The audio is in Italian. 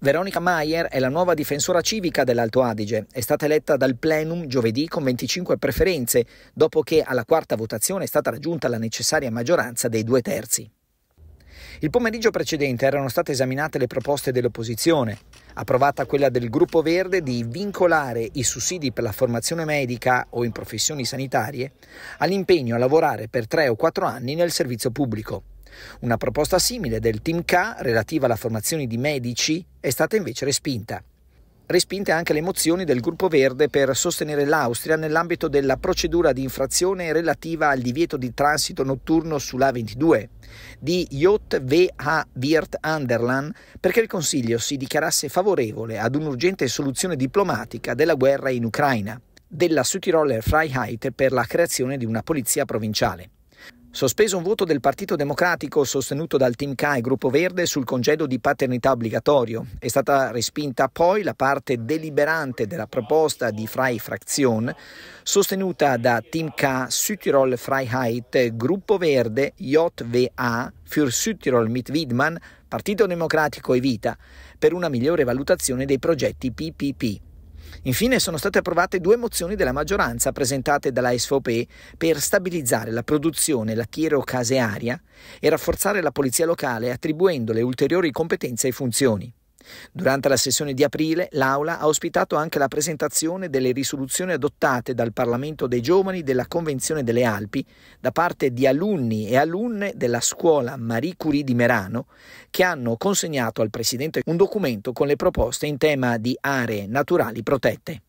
Veronica Maier è la nuova difensora civica dell'Alto Adige. È stata eletta dal plenum giovedì con 25 preferenze, dopo che alla quarta votazione è stata raggiunta la necessaria maggioranza dei due terzi. Il pomeriggio precedente erano state esaminate le proposte dell'opposizione. Approvata quella del gruppo verde di vincolare i sussidi per la formazione medica o in professioni sanitarie all'impegno a lavorare per tre o quattro anni nel servizio pubblico. Una proposta simile del Team K relativa alla formazione di medici è stata invece respinta. Respinte anche le mozioni del Gruppo Verde per sostenere l'Austria nell'ambito della procedura di infrazione relativa al divieto di transito notturno sulla 22 di Jot VH Wirt Anderlan perché il Consiglio si dichiarasse favorevole ad un'urgente soluzione diplomatica della guerra in Ucraina, della Südtiroler Freiheit per la creazione di una polizia provinciale. Sospeso un voto del Partito Democratico sostenuto dal Team CAE Gruppo Verde sul congedo di paternità obbligatorio. È stata respinta poi la parte deliberante della proposta di Frei Fraktion, sostenuta da Team K Südtirol Freiheit, Gruppo Verde, JVA, Für Südtirol mit Widmann, Partito Democratico e Vita, per una migliore valutazione dei progetti PPP. Infine sono state approvate due mozioni della maggioranza presentate dalla SVP per stabilizzare la produzione lattiero-casearia e rafforzare la polizia locale attribuendole ulteriori competenze e funzioni. Durante la sessione di aprile l'Aula ha ospitato anche la presentazione delle risoluzioni adottate dal Parlamento dei Giovani della Convenzione delle Alpi da parte di alunni e alunne della scuola Marie Curie di Merano che hanno consegnato al Presidente un documento con le proposte in tema di aree naturali protette.